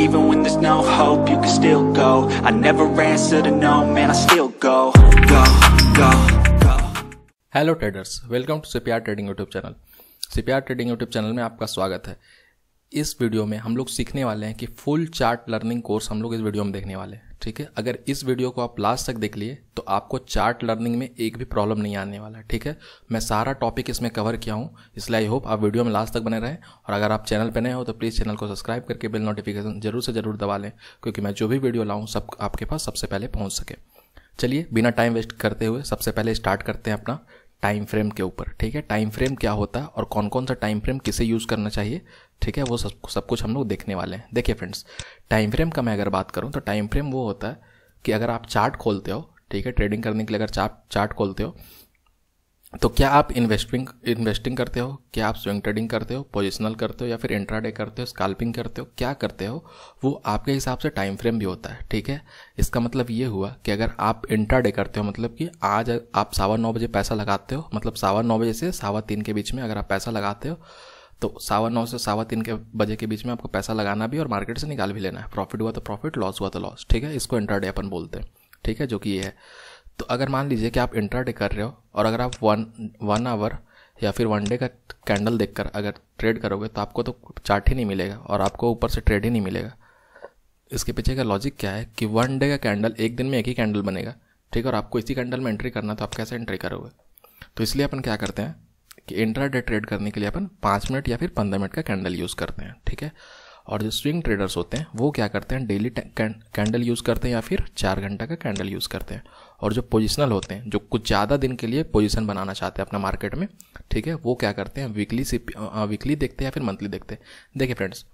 Even when there's no hope, you can still go I never answer to no, man, I still go Go, go, go Hello Traders, welcome to CPR Trading YouTube channel CPR Trading YouTube channel में आपका स्वागत है इस video में हम लोग सीखने वाले हैं कि फुल चार्ट लर्निंग कोर्स हम लोग इस वीडियो में देखने वाले हैं ठीक है अगर इस वीडियो को आप लास्ट तक देख लिए तो आपको चार्ट लर्निंग में एक भी प्रॉब्लम नहीं आने वाला ठीक है मैं सारा टॉपिक इसमें कवर किया हूँ इसलिए आई होप आप वीडियो में लास्ट तक बने रहें और अगर आप चैनल पर नए हो तो प्लीज़ चैनल को सब्सक्राइब करके बिल नोटिफिकेशन जरूर से ज़रूर दबा लें क्योंकि मैं जो भी वीडियो लाऊँ सब आपके पास सबसे पहले पहुँच सके चलिए बिना टाइम वेस्ट करते हुए सबसे पहले स्टार्ट करते हैं अपना टाइम फ्रेम के ऊपर ठीक है टाइम फ्रेम क्या होता है और कौन कौन सा टाइम फ्रेम किसे यूज़ करना चाहिए ठीक है वो सब सब कुछ हम लोग देखने वाले हैं देखिए फ्रेंड्स टाइम फ्रेम का मैं अगर बात करूँ तो टाइम फ्रेम वो होता है कि अगर आप चार्ट खोलते हो ठीक है ट्रेडिंग करने के लिए अगर चार्ट चार्ट खोलते हो तो क्या आप इन्वेस्टिंग इन्वेस्टिंग करते हो क्या आप स्विंग ट्रेडिंग करते हो पोजिशनल करते हो या फिर इंट्राडे करते हो स्काल्पिंग करते हो क्या करते हो वो आपके हिसाब से टाइम फ्रेम भी होता है ठीक है इसका मतलब ये हुआ कि अगर आप इंट्राडे करते हो मतलब कि आज आप सावा नौ बजे पैसा लगाते हो मतलब सावा नौ बजे से सावा तीन के बीच में अगर आप पैसा लगाते हो तो सावा नौ से सावा तीन के बजे के बीच में आपको पैसा लगाना भी और मार्केट से निकाल भी लेना है प्रॉफिट हुआ तो प्रॉफिट लॉस हुआ तो लॉस ठीक है इसको इंट्राडे अपन बोलते हैं ठीक है जो कि ये है तो अगर मान लीजिए कि आप इंट्राडे कर रहे हो और अगर आप वन वन आवर या फिर वन डे का कैंडल देखकर अगर ट्रेड करोगे तो आपको तो चार्ट ही नहीं मिलेगा और आपको ऊपर से ट्रेड ही नहीं मिलेगा इसके पीछे का लॉजिक क्या है कि वन डे का कैंडल एक दिन में एक ही कैंडल बनेगा ठीक है और आपको इसी कैंडल में एंट्री करना तो आप कैसे एंट्री करोगे तो इसलिए अपन क्या करते हैं कि इंट्रा डे ट्रेड करने के लिए अपन पाँच मिनट या फिर पंद्रह मिनट का कैंडल यूज़ करते हैं ठीक है और जो स्विंग ट्रेडर्स होते हैं वो क्या करते हैं डेली कैंडल यूज़ करते हैं या फिर चार घंटा का कैंडल यूज़ करते हैं और जो पोजिशनल होते हैं जो कुछ ज़्यादा दिन के लिए पोजिशन बनाना चाहते हैं अपना मार्केट में ठीक है वो क्या करते हैं वीकली से वीकली देखते हैं या फिर मंथली देखते हैं देखिए फ्रेंड्स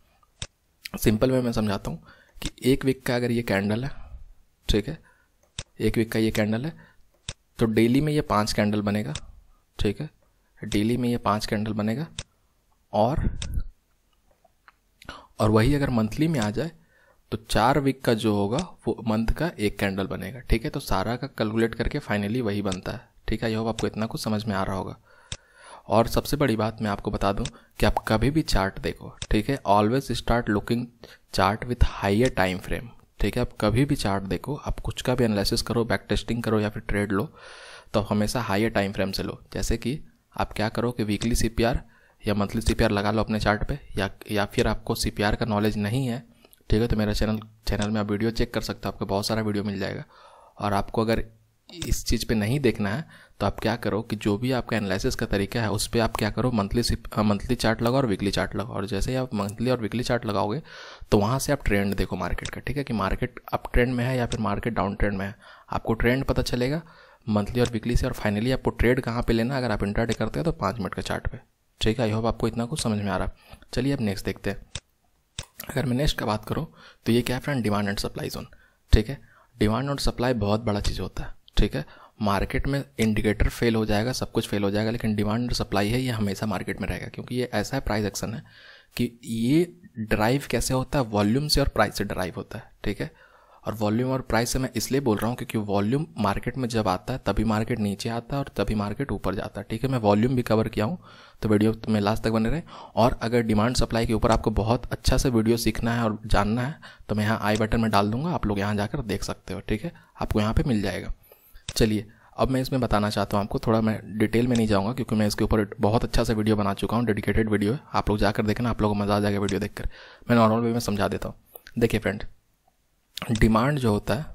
सिंपल वे मैं समझाता हूँ कि एक वीक का अगर ये कैंडल है ठीक है एक वीक का ये कैंडल है तो डेली में ये पाँच कैंडल बनेगा ठीक है डेली में ये पाँच कैंडल बनेगा और और वही अगर मंथली में आ जाए तो चार वीक का जो होगा वो मंथ का एक कैंडल बनेगा ठीक है तो सारा का कैलकुलेट करके फाइनली वही बनता है ठीक है ये हो आपको इतना कुछ समझ में आ रहा होगा और सबसे बड़ी बात मैं आपको बता दूं कि आप कभी भी चार्ट देखो ठीक है always start looking chart with higher time frame ठीक है आप कभी भी चार्ट देखो आप कुछ का भी एनालिसिस करो बैक टेस्टिंग करो या फिर ट्रेड लो तो हमेशा हाइयर टाइम फ्रेम से लो जैसे कि आप क्या करो कि वीकली सी या मंथली सी लगा लो अपने चार्ट पे या या फिर आपको सी का नॉलेज नहीं है ठीक है तो मेरा चैनल चैनल में आप वीडियो चेक कर सकते हो आपको बहुत सारा वीडियो मिल जाएगा और आपको अगर इस चीज़ पे नहीं देखना है तो आप क्या करो कि जो भी आपका एनालिसिस का तरीका है उस पर आप क्या करो मंथली मंथली चार्ट लगाओ और वीकली चार्ट लगाओ और जैसे ही आप मंथली और वीकली चार्ट लगाओगे तो वहाँ से आप ट्रेंड देखो मार्केट का ठीक है कि मार्केट अप ट्रेंड में है या फिर मार्केट डाउन ट्रेंड में है आपको ट्रेंड पता चलेगा मंथली और वीकली से और फाइनली आपको ट्रेड कहाँ पर लेना अगर आप इंटरडे करते हो तो पाँच मिनट का चार्ट ठीक है आई होप आपको इतना कुछ समझ में आ रहा है चलिए अब नेक्स्ट देखते हैं अगर मैं नेक्स्ट का बात करूँ तो ये क्या है friend demand and supply zone ठीक है डिमांड और सप्लाई बहुत बड़ा चीज़ होता है ठीक है मार्केट में इंडिकेटर फेल हो जाएगा सब कुछ फेल हो जाएगा लेकिन डिमांड और सप्लाई है ये हमेशा मार्केट में रहेगा क्योंकि ये ऐसा है प्राइस एक्शन है कि ये ड्राइव कैसे होता है वॉल्यूम से और प्राइस से ड्राइव होता है ठीक है और वॉल्यूम और प्राइस से मैं इसलिए बोल रहा हूँ क्योंकि वॉल्यूम मार्केट में जब आता है तभी मार्केट नीचे आता है और तभी मार्केट ऊपर जाता है ठीक है मैं वॉल्यूम भी कवर किया हूँ तो वीडियो में लास्ट तक बने रहे और अगर डिमांड सप्लाई के ऊपर आपको बहुत अच्छा से वीडियो सीखना है और जानना है तो मैं यहाँ आई बटन में डाल दूंगा आप लोग यहाँ जाकर देख सकते हो ठीक है आपको यहाँ पर मिल जाएगा चलिए अब मैं इसमें बताना चाहता हूँ आपको थोड़ा मैं डिटेल में नहीं जाऊँगा क्योंकि मैं इसके ऊपर बहुत अच्छा से वीडियो बना चुका हूँ डेडिकेटेड वीडियो है आप लोग जाकर देखना आप लोगों को मज़ा आ जाएगा वीडियो देखकर मैं नॉर्मल वे में समझा देता हूँ देखिए फ्रेंड डिमांड जो होता है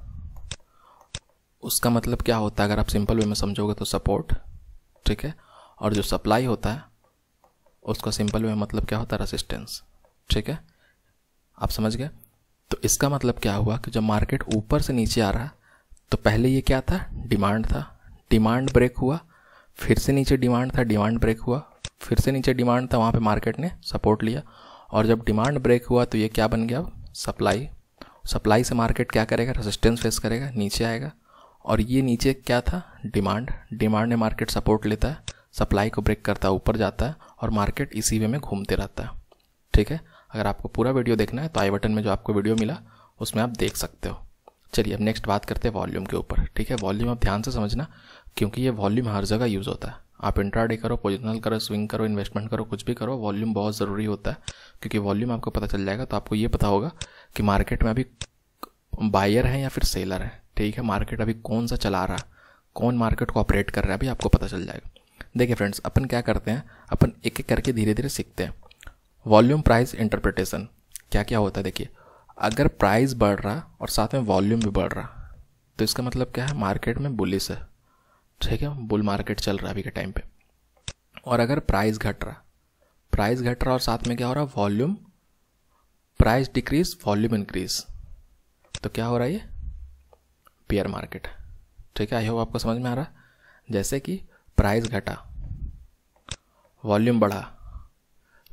उसका मतलब क्या होता है अगर आप सिंपल वे में समझोगे तो सपोर्ट ठीक है और जो सप्लाई होता है उसका सिंपल वे में मतलब क्या होता है रेसिस्टेंस ठीक है आप समझ गए तो इसका मतलब क्या हुआ कि जब मार्केट ऊपर से नीचे आ रहा है तो पहले ये क्या था डिमांड था डिमांड ब्रेक हुआ फिर से नीचे डिमांड था डिमांड ब्रेक हुआ फिर से नीचे डिमांड था वहाँ पे मार्केट ने सपोर्ट लिया और जब डिमांड ब्रेक हुआ तो ये क्या बन गया सप्लाई सप्लाई से मार्केट क्या करेगा रेजिस्टेंस फेस करेगा नीचे आएगा और ये नीचे क्या था डिमांड डिमांड ने मार्केट सपोर्ट लेता है सप्लाई को ब्रेक करता है ऊपर जाता है और मार्केट इसी वे में घूमते रहता है ठीक है अगर आपको पूरा वीडियो देखना है तो आई बटन में जो आपको वीडियो मिला उसमें आप देख सकते हो चलिए अब नेक्स्ट बात करते हैं वॉल्यूम के ऊपर ठीक है वॉल्यूम आप ध्यान से समझना क्योंकि ये वॉल्यूम हर जगह यूज़ होता है आप इंट्राडे करो पोजिशनल करो स्विंग करो इन्वेस्टमेंट करो कुछ भी करो वॉल्यूम बहुत ज़रूरी होता है क्योंकि वॉल्यूम आपको पता चल जाएगा तो आपको ये पता होगा कि मार्केट में अभी बायर है या फिर सेलर है ठीक है मार्केट अभी कौन सा चला रहा है कौन मार्केट को ऑपरेट कर रहा है अभी आपको पता चल जाएगा देखिए फ्रेंड्स अपन क्या करते हैं अपन एक एक करके धीरे धीरे सीखते हैं वॉल्यूम प्राइस इंटरप्रिटेशन क्या क्या होता है देखिए अगर प्राइस बढ़ रहा और साथ में वॉल्यूम भी बढ़ रहा तो इसका मतलब क्या है मार्केट में बुलिस है ठीक है बुल मार्केट चल रहा है अभी के टाइम पे और अगर प्राइस घट रहा प्राइस घट रहा और साथ में क्या हो रहा volume price decrease volume increase तो क्या हो रहा है ये पेयर मार्केट ठीक है आई होप आपको समझ में आ रहा जैसे कि प्राइस घटा वॉल्यूम बढ़ा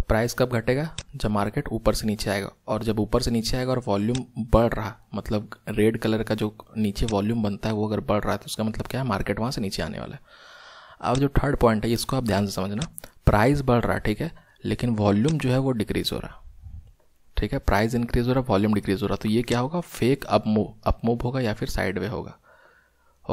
प्राइस कब घटेगा जब मार्केट ऊपर से नीचे आएगा और जब ऊपर से नीचे आएगा और वॉल्यूम बढ़ रहा मतलब रेड कलर का जो नीचे वॉल्यूम बनता है वो अगर बढ़ रहा है तो उसका मतलब क्या है मार्केट वहाँ से नीचे आने वाला है अब जो थर्ड पॉइंट है इसको आप ध्यान से समझना प्राइस बढ़ रहा है ठीक है लेकिन वॉल्यूम जो है वो डिक्रीज़ हो रहा ठीक है प्राइस इंक्रीज़ हो रहा है वॉल्यूम डिक्रीज़ हो रहा तो ये क्या होगा फेक अप अपमूव होगा या फिर साइड वे होगा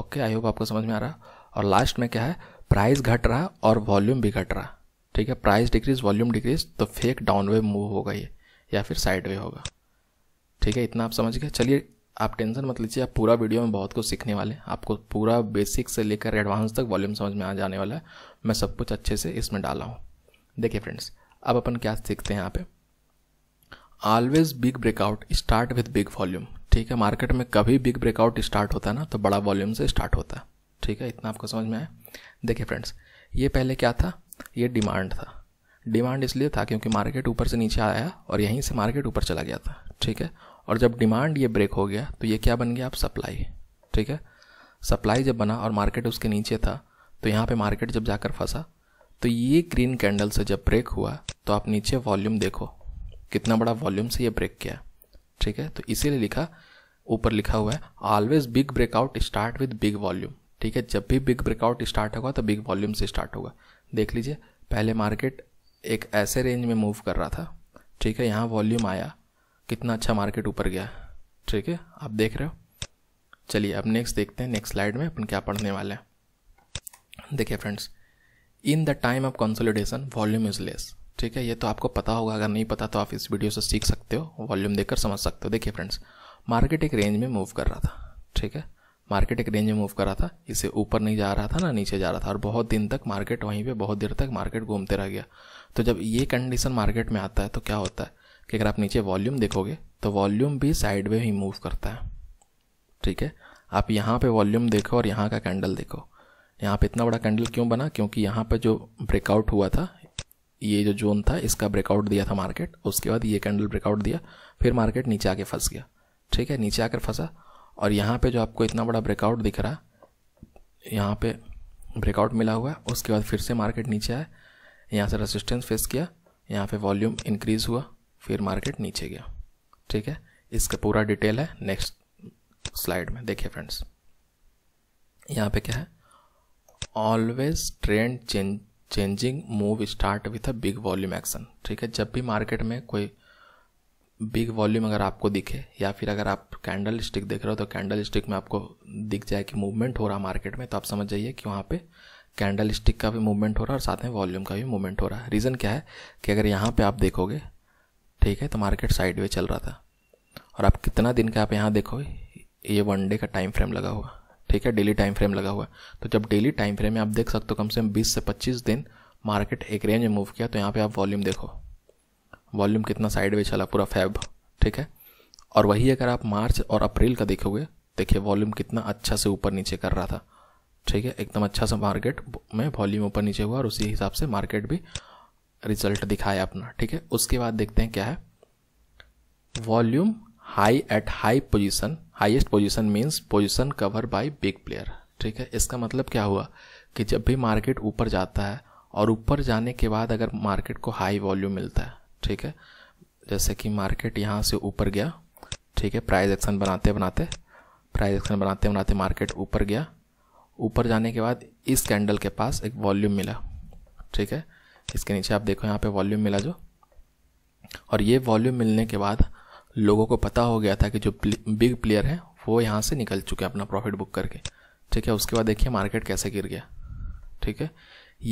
ओके आई होप आपको समझ में आ रहा और लास्ट में क्या है प्राइस घट रहा और वॉल्यूम भी घट रहा ठीक है प्राइस डिक्रीज वॉल्यूम डिक्रीज तो फेक डाउन वे मूव होगा ये या फिर साइड वे होगा ठीक है इतना आप समझ गए चलिए आप टेंशन मत लीजिए आप पूरा वीडियो में बहुत कुछ सीखने वाले हैं आपको पूरा बेसिक से लेकर एडवांस तक वॉल्यूम समझ में आ जाने वाला है मैं सब कुछ अच्छे से इसमें डाला हूँ देखिए फ्रेंड्स अब अपन क्या सीखते हैं यहाँ पे always big breakout start with big volume ठीक है मार्केट में कभी बिग ब्रेकआउट स्टार्ट होता है ना तो बड़ा वॉल्यूम से स्टार्ट होता है ठीक है इतना आपको समझ में आया देखिए फ्रेंड्स ये पहले क्या था ये डिमांड था डिमांड इसलिए था क्योंकि मार्केट ऊपर से नीचे आया और यहीं से मार्केट ऊपर चला गया था ठीक है और जब डिमांड ये ब्रेक हो गया तो ये क्या बन गया आप सप्लाई ठीक है सप्लाई जब बना और मार्केट उसके नीचे था तो यहाँ पे मार्केट जब जाकर फंसा तो ये ग्रीन कैंडल से जब ब्रेक हुआ तो आप नीचे वॉल्यूम देखो कितना बड़ा वॉल्यूम से ये ब्रेक किया ठीक है तो इसीलिए लिखा ऊपर लिखा हुआ है always big breakout start with big volume ठीक है जब भी बिग ब्रेकआउट स्टार्ट होगा तो बिग वॉल्यूम से स्टार्ट होगा देख लीजिए पहले मार्केट एक ऐसे रेंज में मूव कर रहा था ठीक है यहाँ वॉल्यूम आया कितना अच्छा मार्केट ऊपर गया ठीक है आप देख रहे हो चलिए अब नेक्स्ट देखते हैं नेक्स्ट स्लाइड में अपन क्या पढ़ने वाले हैं देखिए friends in the time of consolidation volume is less ठीक है ये तो आपको पता होगा अगर नहीं पता तो आप इस वीडियो से सीख सकते हो वॉल्यूम देखकर समझ सकते हो देखिए फ्रेंड्स मार्केट एक रेंज में मूव कर रहा था ठीक है मार्केट एक रेंज में मूव करा था इसे ऊपर नहीं जा रहा था ना नीचे जा रहा था और बहुत दिन तक मार्केट वहीं पे बहुत देर तक मार्केट घूमते रह गया तो जब ये कंडीशन मार्केट में आता है तो क्या होता है कि अगर आप नीचे वॉल्यूम देखोगे तो वॉल्यूम भी साइड वे ही मूव करता है ठीक है आप यहाँ पे वॉल्यूम देखो और यहाँ का कैंडल देखो यहाँ पर इतना बड़ा कैंडल क्यों बना क्योंकि यहाँ पर जो ब्रेकआउट हुआ था ये जो जोन था इसका ब्रेकआउट दिया था मार्केट उसके बाद ये कैंडल ब्रेकआउट दिया फिर मार्केट नीचे आके फंस गया ठीक है नीचे आकर फंसा और यहाँ पे जो आपको इतना बड़ा ब्रेकआउट दिख रहा यहाँ पे ब्रेकआउट मिला हुआ है उसके बाद फिर से मार्केट नीचे आया यहाँ से रेसिस्टेंस फेस किया यहाँ पे वॉल्यूम इंक्रीज़ हुआ फिर मार्केट नीचे गया ठीक है इसका पूरा डिटेल है नेक्स्ट स्लाइड में देखिए फ्रेंड्स यहाँ पे क्या है always trend change changing move start with a big volume action ठीक है जब भी मार्केट में कोई बिग वॉल्यूम अगर आपको दिखे या फिर अगर आप कैंडल स्टिक देख रहे हो तो कैंडल स्टिक में आपको दिख जाए कि मूवमेंट हो रहा मार्केट में तो आप समझ जाइए कि वहाँ पे कैंडल स्टिक का भी मूवमेंट हो रहा है और साथ में वॉल्यूम का भी मूवमेंट हो रहा है रीज़न क्या है कि अगर यहाँ पे आप देखोगे ठीक है तो मार्केट साइड वे चल रहा था और आप कितना दिन का आप यहाँ देखोगे ये वन डे का टाइम फ्रेम लगा हुआ ठीक है डेली टाइम फ्रेम लगा हुआ तो जब डेली टाइम फ्रेम में आप देख सकते हो कम से कम बीस से पच्चीस दिन मार्केट एक रेंज में मूव किया तो यहाँ पर आप वॉल्यूम देखो वॉल्यूम कितना साइड वे चला पूरा फैब ठीक है और वही अगर आप मार्च और अप्रैल का देखोगे देखिए वॉल्यूम कितना अच्छा से ऊपर नीचे कर रहा था ठीक है एकदम अच्छा सा मार्केट में वॉल्यूम ऊपर नीचे हुआ और उसी हिसाब से मार्केट भी रिजल्ट दिखाया अपना ठीक है उसके बाद देखते हैं क्या है volume high at high position highest position means position cover by big player ठीक है इसका मतलब क्या हुआ कि जब भी मार्केट ऊपर जाता है और ऊपर जाने के बाद अगर मार्केट को हाई वॉल्यूम मिलता है ठीक है जैसे कि मार्केट यहाँ से ऊपर गया ठीक है प्राइज एक्शन बनाते बनाते प्राइज़ एक्शन बनाते बनाते मार्केट ऊपर गया ऊपर जाने के बाद इस कैंडल के पास एक वॉल्यूम मिला ठीक है इसके नीचे आप देखो यहाँ पे वॉल्यूम मिला जो और ये वॉल्यूम मिलने के बाद लोगों को पता हो गया था कि जो बिग प्लेयर हैं वो यहाँ से निकल चुके हैं अपना प्रॉफिट बुक करके ठीक है उसके बाद देखिए मार्केट कैसे गिर गया ठीक है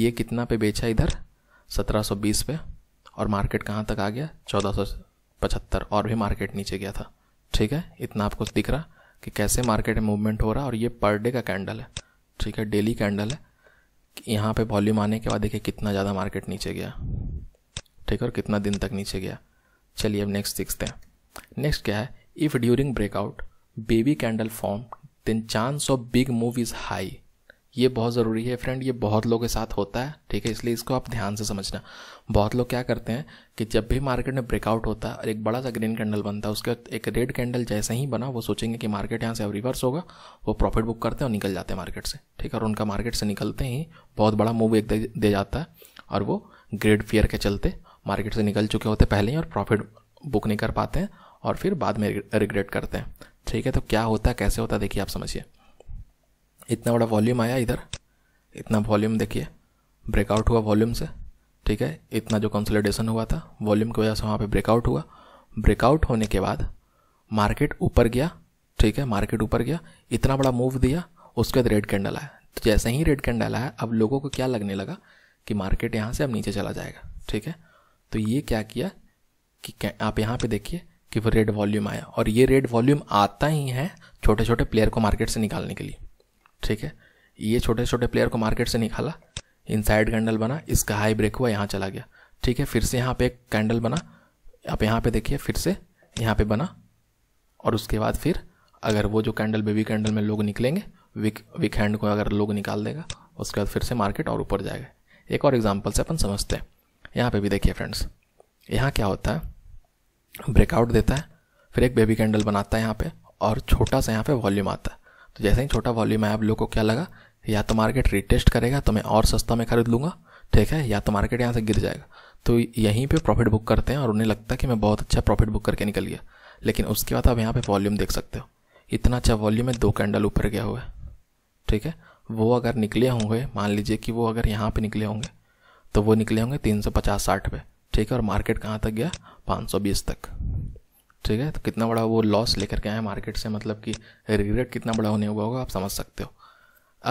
ये कितना पे बेचा इधर 1720 पे और मार्केट कहाँ तक आ गया चौदह पचहत्तर और भी मार्केट नीचे गया था ठीक है इतना आपको दिख रहा कि कैसे मार्केट में मूवमेंट हो रहा और ये पर डे का कैंडल है ठीक है डेली कैंडल है यहाँ पे वॉल्यूम आने के बाद देखिए कितना ज़्यादा मार्केट नीचे गया ठीक है और कितना दिन तक नीचे गया चलिए अब नेक्स्ट सीखते हैं नेक्स्ट क्या है if during breakout baby candle form then chance of big move is high ये बहुत ज़रूरी है फ्रेंड ये बहुत लोगों के साथ होता है ठीक है इसलिए इसको आप ध्यान से समझना बहुत लोग क्या करते हैं कि जब भी मार्केट में ब्रेकआउट होता है और एक बड़ा सा ग्रीन कैंडल बनता है उसके एक रेड कैंडल जैसे ही बना वो सोचेंगे कि मार्केट यहाँ से अब रिवर्स होगा वो प्रॉफिट बुक करते हैं और निकल जाते हैं मार्केट से ठीक है और उनका मार्केट से निकलते ही बहुत बड़ा मूव एक दे, जाता है और वो ग्रेड फियर के चलते मार्केट से निकल चुके होते पहले ही और प्रॉफिट बुक नहीं कर पाते हैं और फिर बाद में रिग्रेट करते हैं ठीक है तो क्या होता है कैसे होता है देखिए आप समझिए इतना बड़ा वॉल्यूम आया इधर इतना वॉल्यूम देखिए ब्रेकआउट हुआ वॉल्यूम से ठीक है इतना जो कंसोलिडेशन हुआ था वॉल्यूम की वजह से वहाँ पे ब्रेकआउट हुआ ब्रेकआउट होने के बाद मार्केट ऊपर गया ठीक है मार्केट ऊपर गया इतना बड़ा मूव दिया उसके बाद रेड कैंडल आया तो जैसे ही रेड कैंडल आया अब लोगों को क्या लगने लगा कि मार्केट यहाँ से अब नीचे चला जाएगा ठीक है तो ये क्या किया कि क्या, आप यहाँ पर देखिए कि वो रेड वॉल्यूम आया और ये रेड वॉल्यूम आता ही है छोटे छोटे प्लेयर को मार्केट से निकालने के लिए ठीक है ये छोटे छोटे प्लेयर को मार्केट से निकाला साइड कैंडल बना इसका हाई ब्रेक हुआ यहाँ चला गया ठीक है फिर से यहाँ पे एक कैंडल बना आप यहाँ पे देखिए फिर से यहाँ पे बना और उसके बाद फिर अगर वो जो कैंडल बेबी कैंडल में लोग निकलेंगे विक वीक हैंड को अगर लोग निकाल देगा उसके बाद फिर से मार्केट और ऊपर जाएगा एक और एग्जाम्पल से अपन समझते हैं यहाँ पे भी देखिए फ्रेंड्स यहाँ क्या होता है ब्रेकआउट देता है फिर एक बेबी कैंडल बनाता है यहाँ पर और छोटा सा यहाँ पर वॉल्यूम आता है तो जैसे ही छोटा वॉल्यूम है आप लोग को क्या लगा या तो मार्केट रिटेस्ट करेगा तो मैं और सस्ता में खरीद लूँगा ठीक है या तो मार्केट यहाँ से गिर जाएगा तो यहीं पे प्रॉफिट बुक करते हैं और उन्हें लगता है कि मैं बहुत अच्छा प्रॉफिट बुक करके निकल गया लेकिन उसके बाद आप यहाँ पे वॉल्यूम देख सकते हो इतना अच्छा वॉल्यूम है दो कैंडल ऊपर गया हुआ है ठीक है वो अगर निकले होंगे मान लीजिए कि वो अगर यहाँ पर निकले होंगे तो वो निकले होंगे तीन सौ पचास साठ पे ठीक है और मार्केट कहाँ तक गया पाँच सौ बीस तक ठीक है तो कितना बड़ा वो लॉस लेकर के आए मार्केट से मतलब कि रिग्रेट कितना बड़ा होने हुआ होगा आप समझ सकते हो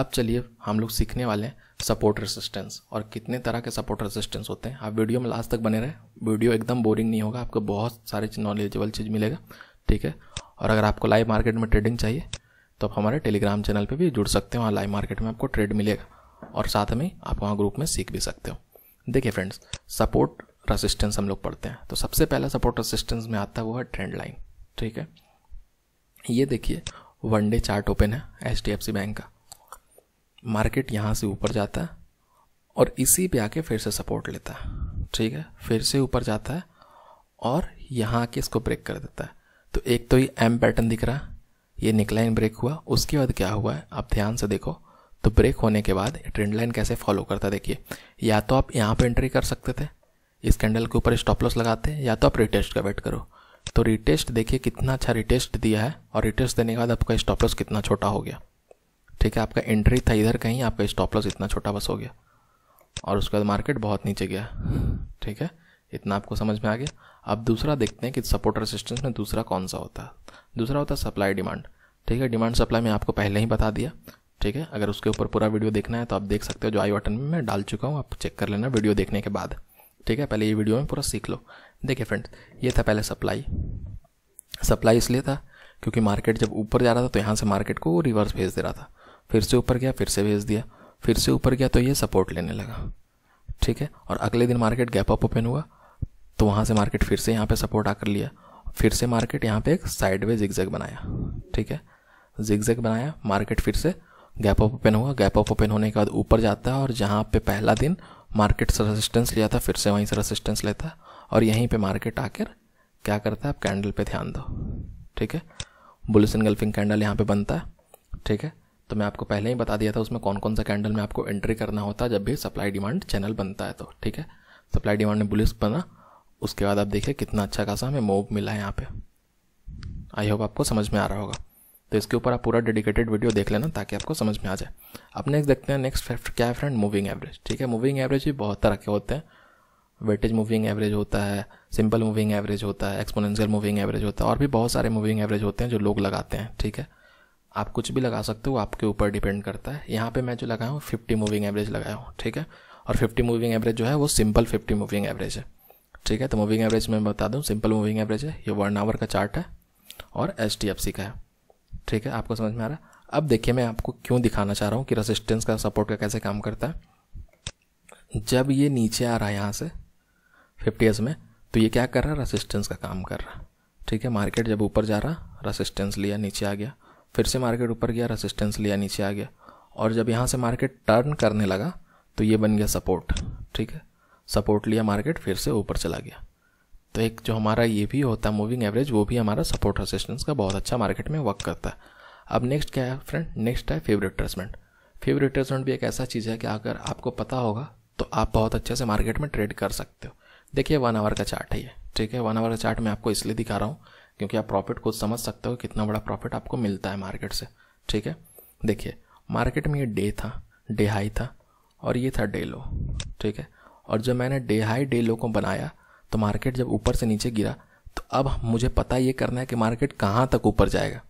अब चलिए हम लोग सीखने वाले हैं सपोर्ट रेसिस्टेंस और कितने तरह के सपोर्ट रेसिस्टेंस होते हैं आप वीडियो में लास्ट तक बने रहें वीडियो एकदम बोरिंग नहीं होगा आपको बहुत सारे नॉलेजेबल चीज़ मिलेगा ठीक है और अगर आपको लाइव मार्केट में ट्रेडिंग चाहिए तो आप हमारे टेलीग्राम चैनल पर भी जुड़ सकते हो वहाँ लाइव मार्केट में आपको ट्रेड मिलेगा और साथ में आप वहाँ ग्रुप में सीख भी सकते हो देखिए फ्रेंड्स सपोर्ट रेसिस्टेंस हम लोग पढ़ते हैं तो सबसे पहला सपोर्ट रेसिस्टेंस में आता है वो है ट्रेंड लाइन ठीक है ये देखिए वन डे चार्ट ओपन है H D F C bank का मार्केट यहाँ से ऊपर जाता है और इसी पे आके फिर से सपोर्ट लेता है ठीक है फिर से ऊपर जाता है और यहाँ आके इसको ब्रेक कर देता है तो एक तो ये एम पैटर्न दिख रहा है ये निकलाइन ब्रेक हुआ उसके बाद क्या हुआ है आप ध्यान से देखो तो ब्रेक होने के बाद ट्रेंड लाइन कैसे फॉलो करता देखिए या तो आप यहाँ पर एंट्री कर सकते थे इस कैंडल के ऊपर स्टॉप लॉस लगाते हैं या तो आप रिटेस्ट का वेट करो तो रिटेस्ट देखिए कितना अच्छा रिटेस्ट दिया है और रिटेस्ट देने के बाद आपका स्टॉप लॉस कितना छोटा हो गया ठीक है आपका एंट्री था इधर कहीं आपका स्टॉप लॉस इतना छोटा बस हो गया और उसके बाद मार्केट बहुत नीचे गया ठीक है इतना आपको समझ में आ गया अब दूसरा देखते हैं कि सपोर्ट रेसिस्टेंस में दूसरा कौन सा होता है दूसरा होता है सप्लाई डिमांड ठीक है डिमांड सप्लाई में आपको पहले ही बता दिया ठीक है अगर उसके ऊपर पूरा वीडियो देखना है तो आप देख सकते हो जो आई बटन में मैं डाल चुका हूँ आप चेक कर लेना वीडियो देखने के बाद ठीक है पहले ये वीडियो में पूरा सीख लो देखिए फ्रेंड ये था पहले सप्लाई सप्लाई इसलिए था क्योंकि मार्केट जब ऊपर जा रहा था तो यहाँ से मार्केट को रिवर्स भेज दे रहा था फिर से ऊपर गया फिर से भेज दिया फिर से ऊपर गया तो ये सपोर्ट लेने लगा ठीक है और अगले दिन मार्केट गैप अप ओपन हुआ तो वहाँ से मार्केट फिर से यहाँ पे सपोर्ट आकर लिया फिर से मार्केट यहाँ पे एक वे जिगजैग बनाया ठीक है जिग्जैक बनाया मार्केट फिर से गैप अप ओपन हुआ गैप अप ओपन होने के बाद ऊपर जाता है और जहाँ पे पहला दिन मार्केट से रसिस्टेंस लिया था फिर से वहीं से रसिस्टेंस लेता है और यहीं पे मार्केट आकर क्या करता है आप कैंडल पे ध्यान दो ठीक है बुलिस इनगल्फिंग कैंडल यहाँ पे बनता है ठीक है तो मैं आपको पहले ही बता दिया था उसमें कौन कौन सा कैंडल में आपको एंट्री करना होता है जब भी सप्लाई डिमांड चैनल बनता है तो ठीक है सप्लाई डिमांड में बुलिस बना उसके बाद आप देखिए कितना अच्छा खासा हमें मूव मिला है यहाँ पे आई होप आपको समझ में आ रहा होगा तो इसके ऊपर आप पूरा डेडिकेटेड वीडियो देख लेना ताकि आपको समझ में आ जाए अब नेक्स्ट देखते हैं नेक्स्ट फैक्टर क्या है फ्रेंड मूविंग एवरेज ठीक है मूविंग एवरेज भी बहुत तरह के होते हैं वेटेज मूविंग एवरेज होता है सिंपल मूविंग एवरेज होता है एक्सपोनेंशियल मूविंग एवरेज होता है और भी बहुत सारे मूविंग एवरेज होते हैं जो लोग लगाते हैं ठीक है आप कुछ भी लगा सकते हो आपके ऊपर डिपेंड करता है यहाँ पर मैं जो लगाया हूँ फिफ्टी मूविंग एवरेज लगाया हूँ ठीक है और फिफ्टी मूविंग एवरेज जो है वो सिंपल फिफ्टी मूविंग एवरेज है ठीक है तो मूविंग एवरेज मैं बता दूँ सिंपल मूविंग एवरेज है ये वन आवर का चार्ट है और एच का है ठीक है आपको समझ में आ रहा है अब देखिए मैं आपको क्यों दिखाना चाह रहा हूँ कि रेजिस्टेंस का सपोर्ट का कैसे काम करता है जब ये नीचे आ रहा है यहाँ से फिफ्टी एज में तो ये क्या कर रहा है रेसिस्टेंस का काम कर रहा है ठीक है मार्केट जब ऊपर जा रहा रेसिस्टेंस लिया नीचे आ गया फिर से मार्केट ऊपर गया रेसिस्टेंस लिया नीचे आ गया और जब यहाँ से मार्केट टर्न करने लगा तो ये बन गया सपोर्ट ठीक है सपोर्ट लिया मार्केट फिर से ऊपर चला गया तो एक जो हमारा ये भी होता है मूविंग एवरेज वो भी हमारा सपोर्ट रेसिस्टेंस का बहुत अच्छा मार्केट में वर्क करता है अब नेक्स्ट क्या है फ्रेंड नेक्स्ट है फेवरेट रिट्रेसमेंट फेवरेट रिट्रेसमेंट भी एक ऐसा चीज़ है कि अगर आपको पता होगा तो आप बहुत अच्छे से मार्केट में ट्रेड कर सकते हो देखिए वन आवर का चार्ट है ये ठीक है वन आवर का चार्ट मैं आपको इसलिए दिखा रहा हूँ क्योंकि आप प्रॉफिट खुद समझ सकते हो कितना बड़ा प्रॉफिट आपको मिलता है मार्केट से ठीक है देखिए मार्केट में ये डे था डे हाई था और ये था डे लो ठीक है और जब मैंने डे हाई डे लो को बनाया तो मार्केट जब ऊपर से नीचे गिरा तो अब मुझे पता ये करना है कि मार्केट कहाँ तक ऊपर जाएगा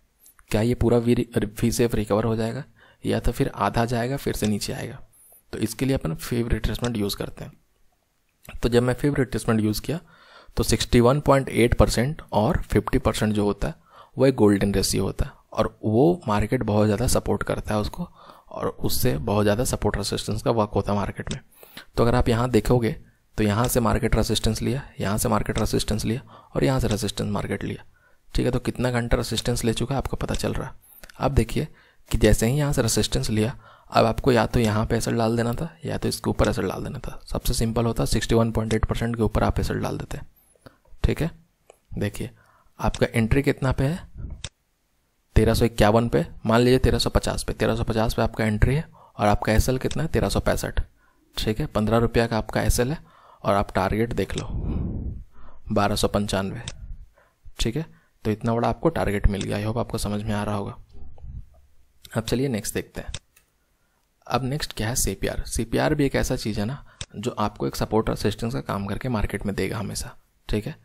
क्या ये पूरा वी फी सेफ रिकवर हो जाएगा या तो फिर आधा जाएगा फिर से नीचे आएगा तो इसके लिए अपन फेव रिट्रेसमेंट यूज़ करते हैं तो जब मैं फेव रिट्रेसमेंट यूज़ किया तो 61.8 परसेंट और 50 परसेंट जो होता है वो एक गोल्डन रेसी होता है और वो मार्केट बहुत ज़्यादा सपोर्ट करता है उसको और उससे बहुत ज़्यादा सपोर्ट रेसिस्टेंस का वर्क होता है मार्केट में तो अगर आप यहाँ देखोगे तो यहाँ से मार्केट रेसिस्टेंस लिया यहाँ से मार्केट रेसिस्टेंस लिया और यहाँ से रेसिस्टेंस मार्केट लिया ठीक है तो कितना घंटा रेसिस्टेंस ले चुका है आपको पता चल रहा है अब देखिए कि जैसे ही यहाँ से रेसिस्टेंस लिया अब आपको या तो यहाँ पे असर डाल देना था या तो इसके ऊपर असर डाल देना था सबसे सिंपल होता है sixty one point eight percent के ऊपर आप असर डाल देते ठीक है देखिए आपका एंट्री कितना पे है तेरह सौ इक्यावन पे मान लीजिए तेरह सौ पचास पे तेरह सौ पचास पे आपका एंट्री है और आपका एस कितना है तेरह सौ पैंसठ ठीक है पंद्रह रुपया का आपका एस है और आप टारगेट देख लो बारह सौ पंचानवे ठीक है तो इतना बड़ा आपको टारगेट मिल गया आई होप आपको समझ में आ रहा होगा अब चलिए नेक्स्ट देखते हैं अब नेक्स्ट क्या है C P R C P R भी एक ऐसा चीज़ है ना जो आपको एक सपोर्टर असिस्टेंस का काम करके मार्केट में देगा हमेशा ठीक है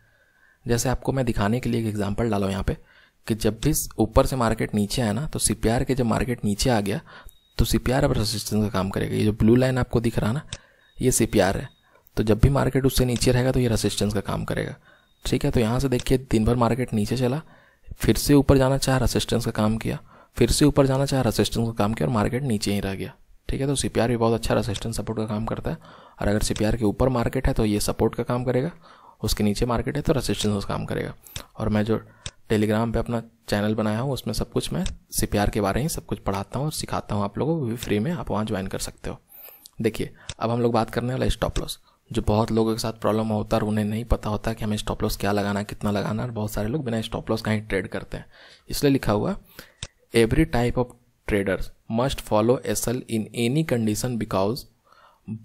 जैसे आपको मैं दिखाने के लिए एक एग्जाम्पल डाला यहाँ पे कि जब भी ऊपर से मार्केट नीचे आया ना तो सी पी आर के जब मार्केट नीचे आ गया तो सी पी आर अब रेसिस्टेंस का काम करेगा ये जो ब्लू लाइन आपको दिख रहा ना ये सी पी आर है तो जब भी मार्केट उससे नीचे रहेगा तो ये रेसिस्टेंस का काम करेगा ठीक है तो यहाँ से देखिए दिन भर मार्केट नीचे चला फिर से ऊपर जाना चाहे रेसिस्टेंस का काम किया फिर से ऊपर जाना चाहे रेसिस्टेंस का काम किया और मार्केट नीचे ही रह गया ठीक है तो सी भी बहुत अच्छा रेसिस्टेंस सपोर्ट का काम करता है और अगर सी के ऊपर मार्केट है तो ये सपोर्ट का काम करेगा उसके नीचे मार्केट है तो रेसिस्टेंस का काम करेगा और मैं जो टेलीग्राम पे अपना चैनल बनाया हूँ उसमें सब कुछ मैं सी के बारे में सब कुछ पढ़ाता हूँ और सिखाता हूँ आप लोगों को भी फ्री में आप वहाँ ज्वाइन कर सकते हो देखिए अब हम लोग बात करने वाला स्टॉप लॉस जो बहुत लोगों के साथ प्रॉब्लम होता है और उन्हें नहीं पता होता कि हमें स्टॉप लॉस क्या लगाना है कितना लगाना और बहुत सारे लोग बिना स्टॉप लॉस का ही ट्रेड करते हैं इसलिए लिखा हुआ every type of traders must follow SL in any condition because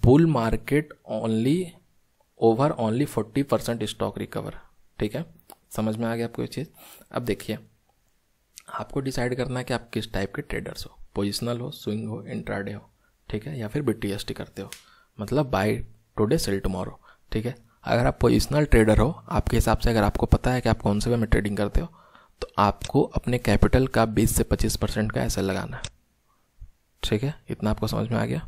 bull market only over only forty percent stock recover ठीक है समझ में आ गया आपको ये चीज़ अब देखिए आपको डिसाइड करना है कि आप किस टाइप के ट्रेडर्स हो पोजिशनल हो स्विंग हो इंट्राडे हो ठीक है या फिर बी करते हो मतलब बाई टुडे सेल टुमारो ठीक है अगर आप पोजिशनल ट्रेडर हो आपके हिसाब से अगर आपको पता है कि आप कौन से वे में ट्रेडिंग करते हो तो आपको अपने कैपिटल का 20 से 25 परसेंट का ऐसा लगाना है ठीक है इतना आपको समझ में आ गया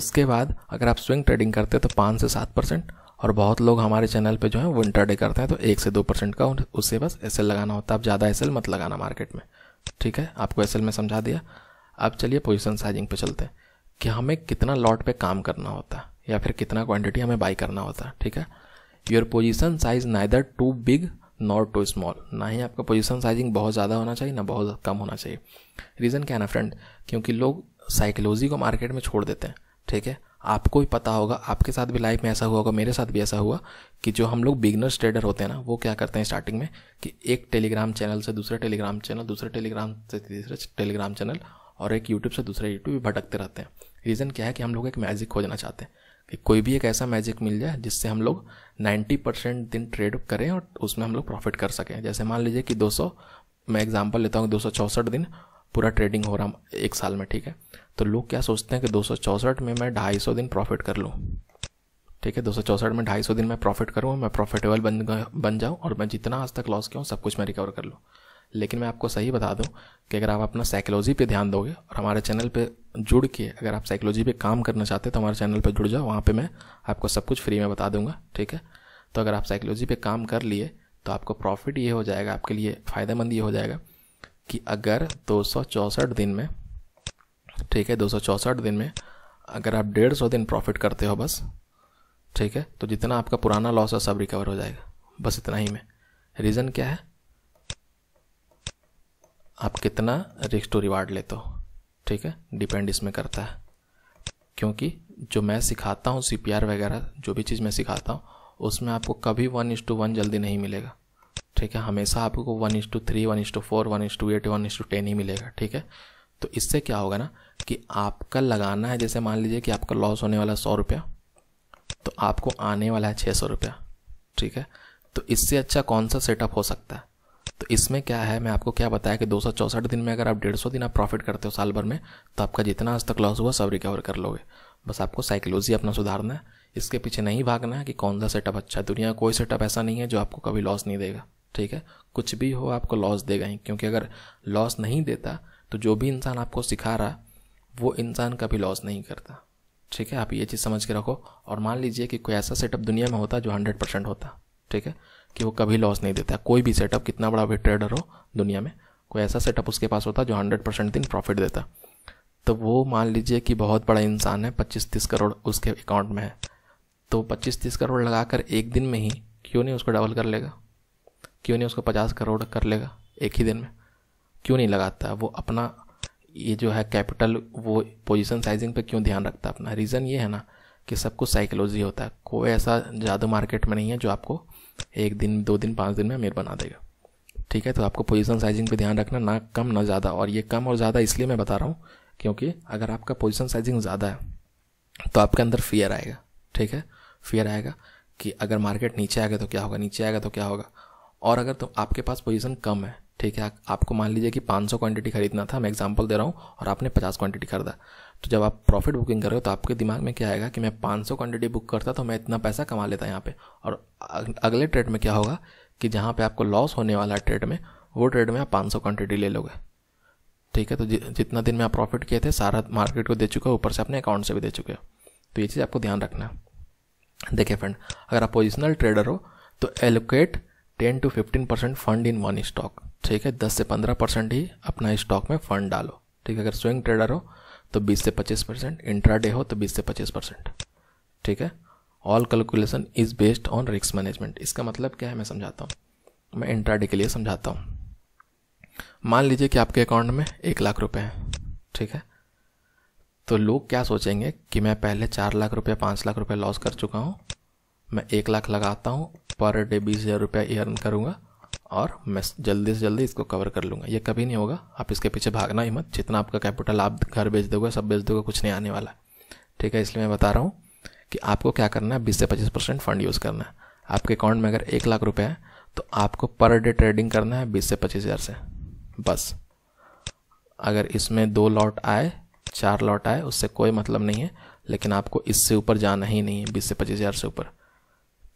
उसके बाद अगर आप स्विंग ट्रेडिंग करते हो तो 5 से सात परसेंट और बहुत लोग हमारे चैनल पे जो है विंटर डे करते हैं तो एक से दो परसेंट का उससे बस एस लगाना होता है आप ज़्यादा एस मत लगाना मार्केट में ठीक है आपको एस में समझा दिया अब चलिए पोजिशन साइजिंग पर चलते हैं कि हमें कितना लॉट पे काम करना होता है या फिर कितना क्वांटिटी हमें बाई करना होता है ठीक है your position size neither too big not too small ना ही आपका पोजीशन साइजिंग बहुत ज़्यादा होना चाहिए ना बहुत कम होना चाहिए रीज़न क्या है ना फ्रेंड क्योंकि लोग साइकोलॉजी को मार्केट में छोड़ देते हैं ठीक है आपको भी पता होगा आपके साथ भी लाइफ में ऐसा हुआ होगा मेरे साथ भी ऐसा हुआ कि जो हम लोग बिगनर्स ट्रेडर होते हैं ना वो क्या करते हैं स्टार्टिंग में कि एक टेलीग्राम चैनल से दूसरे टेलीग्राम चैनल दूसरे टेलीग्राम से तीसरे टेलीग्राम चैनल और एक यूट्यूब से दूसरे यूट्यूब भी भटकते रहते हैं रीज़न क्या है कि हम लोग एक मैजिक खोजना चाहते हैं कि कोई भी एक ऐसा मैजिक मिल जाए जिससे हम लोग 90 परसेंट दिन ट्रेड करें और उसमें हम लोग प्रॉफिट कर सकें जैसे मान लीजिए कि 200 मैं एग्जांपल लेता हूँ दो दिन पूरा ट्रेडिंग हो रहा एक साल में ठीक है तो लोग क्या सोचते हैं कि दो में मैं ढाई दिन प्रॉफिट कर लूँ ठीक है दो में ढाई दिन मैं प्रॉफिट करूँ मैं प्रॉफिटेबल बन बन जाऊँ और मैं जितना आज तक लॉस किया हूँ सब कुछ मैं रिकवर कर लूँ लेकिन मैं आपको सही बता दूं कि अगर आप अपना साइकोलॉजी पे ध्यान दोगे और हमारे चैनल पे जुड़ के अगर आप साइकोलॉजी पे काम करना चाहते हैं तो हमारे चैनल पे जुड़ जाओ वहाँ पे मैं आपको सब कुछ फ्री में बता दूंगा ठीक है तो अगर आप साइकोलॉजी पे काम कर लिए तो आपको प्रॉफिट ये हो जाएगा आपके लिए फ़ायदेमंद ये हो जाएगा कि अगर दो दिन में ठीक है दो दिन में अगर आप डेढ़ दिन प्रॉफिट करते हो बस ठीक है तो जितना आपका पुराना लॉस है सब रिकवर हो जाएगा बस इतना ही में रीज़न क्या है आप कितना रिस्क टू रिवार्ड लेते हो ठीक है डिपेंड इसमें करता है क्योंकि जो मैं सिखाता हूँ सी वगैरह जो भी चीज़ मैं सिखाता हूँ उसमें आपको कभी वन इज टू वन जल्दी नहीं मिलेगा ठीक है हमेशा आपको one is to three one is to four one is to eight one is to ten ही मिलेगा ठीक है तो इससे क्या होगा ना कि आपका लगाना है जैसे मान लीजिए कि आपका लॉस होने वाला सौ रुपया तो आपको आने वाला है छः सौ रुपया ठीक है तो इससे अच्छा कौन सा सेटअप हो सकता है तो इसमें क्या है मैं आपको क्या बताया कि दो दिन में अगर आप डेढ़ दिन आप प्रॉफिट करते हो साल भर में तो आपका जितना आज तक लॉस हुआ सब रिकवर कर लोगे बस आपको साइकोलॉजी अपना सुधारना है इसके पीछे नहीं भागना है कि कौन सा सेटअप अच्छा है दुनिया का कोई सेटअप ऐसा नहीं है जो आपको कभी लॉस नहीं देगा ठीक है कुछ भी हो आपको लॉस देगा ही क्योंकि अगर लॉस नहीं देता तो जो भी इंसान आपको सिखा रहा वो इंसान कभी लॉस नहीं करता ठीक है आप ये चीज़ समझ के रखो और मान लीजिए कि कोई ऐसा सेटअप दुनिया में होता जो हंड्रेड परसेंट होता ठीक है कि वो कभी लॉस नहीं देता कोई भी सेटअप कितना बड़ा भी ट्रेडर हो दुनिया में कोई ऐसा सेटअप उसके पास होता जो हंड्रेड परसेंट दिन प्रॉफिट देता तो वो मान लीजिए कि बहुत बड़ा इंसान है पच्चीस तीस करोड़ उसके अकाउंट में है तो पच्चीस तीस करोड़ लगाकर एक दिन में ही क्यों नहीं उसको डबल कर लेगा क्यों नहीं उसको पचास करोड़ कर लेगा एक ही दिन में क्यों नहीं लगाता वो अपना ये जो है कैपिटल वो पोजीशन साइजिंग पे क्यों ध्यान रखता है अपना रीज़न ये है ना कि सब कुछ साइकोलॉजी होता है कोई ऐसा जादू मार्केट में नहीं है जो आपको एक दिन दो दिन पाँच दिन में अमीर बना देगा ठीक है तो आपको पोजीशन साइजिंग पे ध्यान रखना ना कम ना ज़्यादा और ये कम और ज़्यादा इसलिए मैं बता रहा हूँ क्योंकि अगर आपका पोजीशन साइजिंग ज़्यादा है तो आपके अंदर फियर आएगा ठीक है फियर आएगा कि अगर मार्केट नीचे आएगा तो क्या होगा नीचे आएगा तो क्या होगा और अगर तो आपके पास पोजीशन कम है ठीक है आपको मान लीजिए कि 500 क्वांटिटी खरीदना था मैं एग्जांपल दे रहा हूँ और आपने 50 क्वांटिटी खरीदा तो जब आप प्रॉफिट बुकिंग कर रहे हो तो आपके दिमाग में क्या आएगा कि मैं 500 क्वांटिटी बुक करता तो मैं इतना पैसा कमा लेता यहाँ पे और अगले ट्रेड में क्या होगा कि जहाँ पे आपको लॉस होने वाला है ट्रेड में वो ट्रेड में आप पाँच क्वांटिटी ले लोगे ठीक है तो जितना दिन में आप प्रॉफिट किए थे सारा मार्केट को दे चुके हो ऊपर से अपने अकाउंट से भी दे चुके हो तो ये चीज़ आपको ध्यान रखना है देखिए फ्रेंड अगर आप पोजिशनल ट्रेडर हो तो allocate ten to fifteen percent fund in one stock ठीक है दस से पंद्रह परसेंट ही अपना स्टॉक में फंड डालो ठीक है अगर स्विंग ट्रेडर हो तो बीस से पच्चीस परसेंट इंट्राडे हो तो बीस से पच्चीस परसेंट ठीक है all calculation is based on risk management इसका मतलब क्या है मैं समझाता हूँ मैं इंट्राडे के लिए समझाता हूँ मान लीजिए कि आपके अकाउंट में एक लाख रुपए हैं ठीक है तो लोग क्या सोचेंगे कि मैं पहले चार लाख रुपये पाँच लाख रुपये लॉस कर चुका हूँ मैं एक लाख लगाता हूँ पर डे बीस हज़ार रुपया अर्न करूँगा और मैं जल्दी से जल्दी इसको कवर कर लूँगा ये कभी नहीं होगा आप इसके पीछे भागना ही मत जितना आपका कैपिटल आप घर बेच दोगे सब बेच दोगे कुछ नहीं आने वाला ठीक है इसलिए मैं बता रहा हूँ कि आपको क्या करना है बीस से पच्चीस परसेंट फंड यूज़ करना है आपके अकाउंट में अगर एक लाख रुपये है तो आपको पर डे ट्रेडिंग करना है बीस से पच्चीस हज़ार से बस अगर इसमें दो लॉट आए चार लॉट आए उससे कोई मतलब नहीं है लेकिन आपको इससे ऊपर जाना ही नहीं है बीस से पच्चीस हज़ार से ऊपर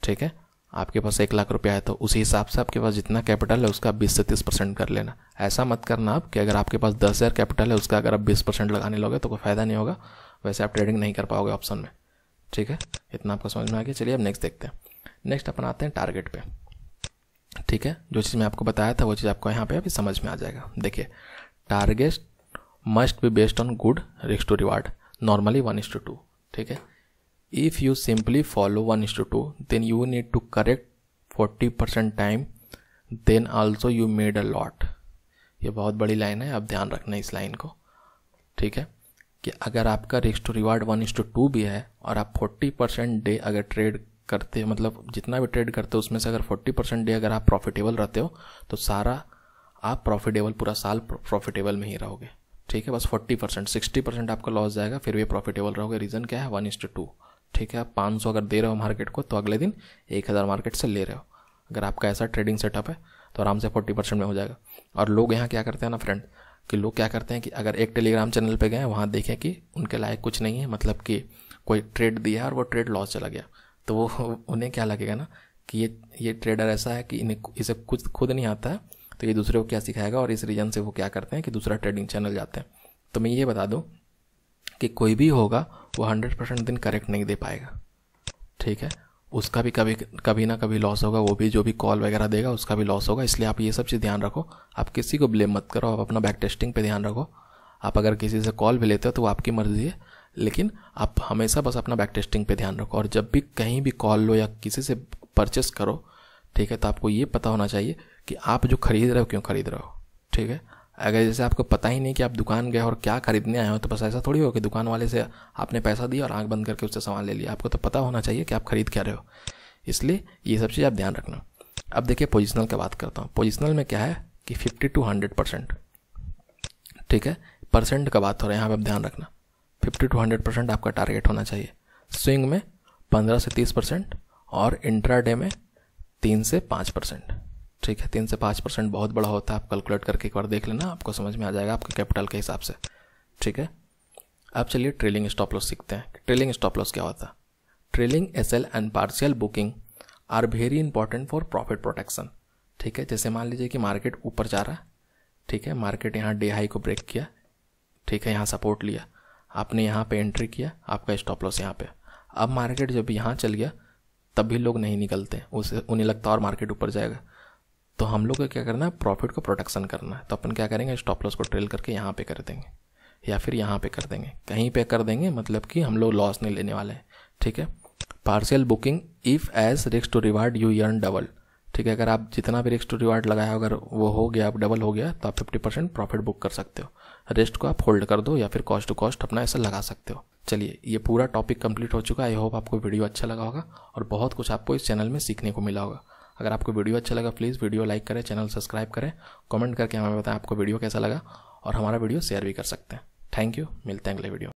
ठीक है आपके पास एक लाख रुपया है तो उसी हिसाब से आपके पास जितना कैपिटल है उसका बीस से तीस परसेंट कर लेना ऐसा मत करना आप कि अगर आपके पास दस हज़ार कैपिटल है उसका अगर आप बीस परसेंट लगाने लोगे तो कोई फ़ायदा नहीं होगा वैसे आप ट्रेडिंग नहीं कर पाओगे ऑप्शन में ठीक है इतना आपको समझ में आ गया चलिए अब नेक्स्ट देखते हैं नेक्स्ट अपन आते हैं टारगेट पर ठीक है जो चीज़ मैं आपको बताया था वो चीज़ आपको यहाँ पर अभी समझ में आ जाएगा देखिए target must be based on good रिक्स to reward normally one is to two ठीक है if you simply follow 1 is to 2 then you need to correct 40% time then also you made a lot ये बहुत बड़ी line है आप ध्यान रखना इस लाइन को ठीक है कि अगर आपका risk to reward one is to two भी है और आप 40 परसेंट डे अगर ट्रेड करते मतलब जितना भी ट्रेड करते हो उसमें से अगर 40 परसेंट डे अगर आप प्रॉफिटेबल रहते हो तो सारा आप प्रॉफिटेबल पूरा साल प्रॉफिटेबल में ही रहोगे ठीक है बस 40 परसेंट सिक्सटी परसेंट आपका लॉस जाएगा फिर भी प्रॉफिटेबल रहोगे रीज़न क्या है वन इस टू टू ठीक है आप पाँच सौ अगर दे रहे हो मार्केट को तो अगले दिन एक हज़ार मार्केट से ले रहे हो अगर आपका ऐसा ट्रेडिंग सेटअप है तो आराम से फोर्टी परसेंट में हो जाएगा और लोग यहाँ क्या करते हैं ना फ्रेंड कि लोग क्या करते हैं कि अगर एक टेलीग्राम चैनल पे गए वहाँ देखें कि उनके लायक कुछ नहीं है मतलब कि कोई ट्रेड दिया और वो ट्रेड लॉस चला गया तो वो उन्हें क्या लगेगा ना कि ये ये ट्रेडर ऐसा है कि इन्हें इसे कुछ खुद नहीं आता है तो ये दूसरे को क्या सिखाएगा और इस रीजन से वो क्या करते हैं कि दूसरा ट्रेडिंग चैनल जाते हैं तो मैं ये बता दूँ कि कोई भी होगा वो हंड्रेड परसेंट दिन करेक्ट नहीं दे पाएगा ठीक है उसका भी कभी कभी ना कभी लॉस होगा वो भी जो भी कॉल वगैरह देगा उसका भी लॉस होगा इसलिए आप ये सब चीज़ ध्यान रखो आप किसी को ब्लेम मत करो आप अपना बैक टेस्टिंग पे ध्यान रखो आप अगर किसी से कॉल भी लेते हो तो वो आपकी मर्ज़ी है लेकिन आप हमेशा बस अपना बैक टेस्टिंग पे ध्यान रखो और जब भी कहीं भी कॉल लो या किसी से परचेस करो ठीक है तो आपको ये पता होना चाहिए कि आप जो खरीद रहे हो क्यों खरीद रहे हो ठीक है अगर जैसे आपको पता ही नहीं कि आप दुकान गए और क्या खरीदने आए हो तो बस ऐसा थोड़ी हो कि दुकान वाले से आपने पैसा दिया और आँख बंद करके उससे सामान ले लिया आपको तो पता होना चाहिए कि आप खरीद क्या रहे हो इसलिए ये सब चीज़ आप ध्यान रखना अब देखिए पोजिशनल की बात करता हूँ पोजिशनल में क्या है कि फिफ्टी टू हंड्रेड परसेंट ठीक है परसेंट का बात हो रहा है यहाँ पर आप ध्यान रखना फिफ्टी टू हंड्रेड परसेंट आपका टारगेट होना चाहिए स्विंग में पंद्रह से तीस परसेंट और इंट्रा डे में तीन से पाँच परसेंट ठीक है तीन से पाँच परसेंट बहुत बड़ा होता है आप कैलकुलेट करके एक बार देख लेना आपको समझ में आ जाएगा आपके कैपिटल के हिसाब से ठीक है अब चलिए ट्रेलिंग स्टॉप लॉस सीखते हैं ट्रेलिंग स्टॉप लॉस क्या होता है trailing S L and partial booking are very important for profit protection ठीक है जैसे मान लीजिए कि मार्केट ऊपर जा रहा है ठीक है मार्केट यहाँ डे हाई को ब्रेक किया ठीक है यहाँ सपोर्ट लिया आपने यहाँ पे एंट्री किया आपका स्टॉप लॉस यहाँ पे अब मार्केट जब यहाँ चल गया तब भी लोग नहीं निकलते उसे उन्हें लगता और मार्केट ऊपर जाएगा तो हम लोग को क्या करना है प्रॉफिट को प्रोटेक्शन करना है तो अपन क्या करेंगे स्टॉप लॉस को ट्रेल करके यहाँ पे कर देंगे या फिर यहाँ पे कर देंगे कहीं पे कर देंगे मतलब कि हम लोग लॉस नहीं लेने वाले हैं ठीक है पार्सियल बुकिंग इफ़ एज रिक्स to reward you earn double ठीक है अगर आप जितना भी रिक्स टू रिवार्ड लगाया अगर वो हो गया अब डबल हो गया तो आप फिफ्टी परसेंट प्रॉफिट बुक कर सकते हो रेस्ट को आप होल्ड कर दो या फिर कॉस्ट टू कॉस्ट अपना ऐसा लगा सकते हो चलिए ये पूरा टॉपिक कंप्लीट हो चुका है आई होप आपको वीडियो अच्छा लगा होगा और बहुत कुछ आपको इस चैनल में सीखने को मिला होगा अगर आपको वीडियो अच्छा लगा प्लीज़ वीडियो लाइक करें चैनल सब्सक्राइब करें कमेंट करके हमें बताएं आपको वीडियो कैसा लगा और हमारा वीडियो शेयर भी कर सकते हैं थैंक यू मिलते हैं अगले वीडियो